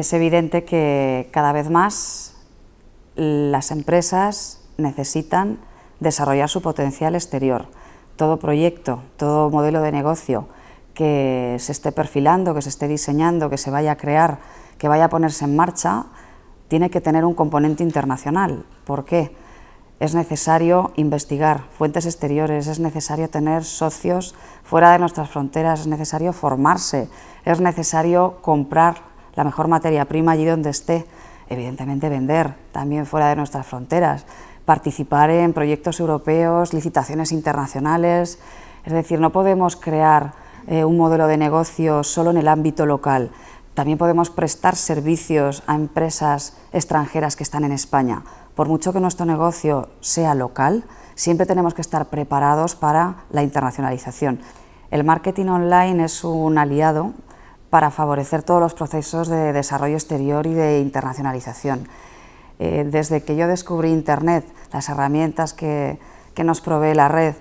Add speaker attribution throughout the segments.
Speaker 1: Es evidente que cada vez más las empresas necesitan desarrollar su potencial exterior. Todo proyecto, todo modelo de negocio que se esté perfilando, que se esté diseñando, que se vaya a crear, que vaya a ponerse en marcha, tiene que tener un componente internacional. ¿Por qué? es necesario investigar fuentes exteriores, es necesario tener socios fuera de nuestras fronteras, es necesario formarse, es necesario comprar la mejor materia prima allí donde esté, evidentemente vender también fuera de nuestras fronteras, participar en proyectos europeos, licitaciones internacionales, es decir, no podemos crear eh, un modelo de negocio solo en el ámbito local, también podemos prestar servicios a empresas extranjeras que están en España. Por mucho que nuestro negocio sea local, siempre tenemos que estar preparados para la internacionalización. El marketing online es un aliado para favorecer todos los procesos de desarrollo exterior y de internacionalización. Eh, desde que yo descubrí Internet, las herramientas que, que nos provee la red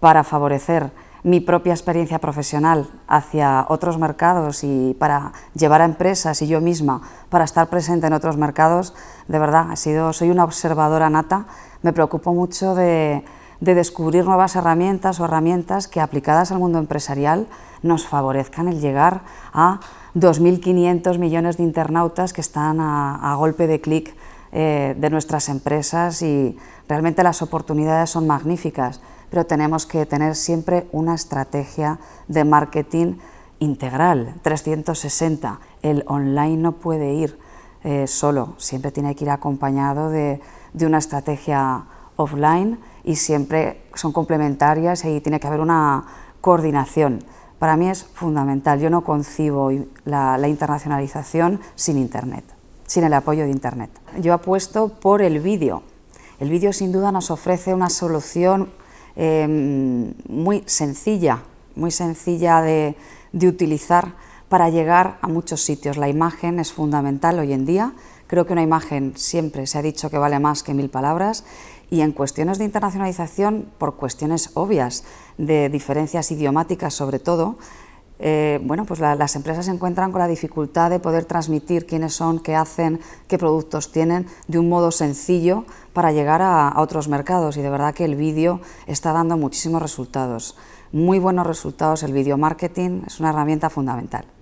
Speaker 1: para favorecer mi propia experiencia profesional hacia otros mercados y para llevar a empresas y yo misma para estar presente en otros mercados, de verdad, he sido, soy una observadora nata, me preocupo mucho de, de descubrir nuevas herramientas o herramientas que aplicadas al mundo empresarial nos favorezcan el llegar a 2.500 millones de internautas que están a, golpe de clic eh, de nuestras empresas y realmente las oportunidades son magníficas, pero tenemos que tener siempre una estrategia de marketing integral, 360. El online no puede ir eh, solo, siempre tiene que ir acompañado de, de una estrategia offline y siempre son complementarias y tiene que haber una coordinación. Para mí es fundamental, yo no concibo la, internacionalización sin Internet, sin el apoyo de Internet. Yo apuesto por el vídeo. El vídeo sin duda nos ofrece una solución em, muy sencilla, muy sencilla de utilizar para llegar a muchos sitios. La imagen es fundamental hoy en día. Creo que una imagen siempre se ha dicho que vale más que mil palabras y en cuestiones de internacionalización, por cuestiones obvias de diferencias idiomáticas sobre todo, eh, bueno, pues las empresas se encuentran con la dificultad de poder transmitir quiénes son, qué hacen, qué productos tienen de un modo sencillo para llegar a, a otros mercados y de verdad que el vídeo está dando muchísimos resultados. Muy buenos resultados el video marketing, es una herramienta fundamental.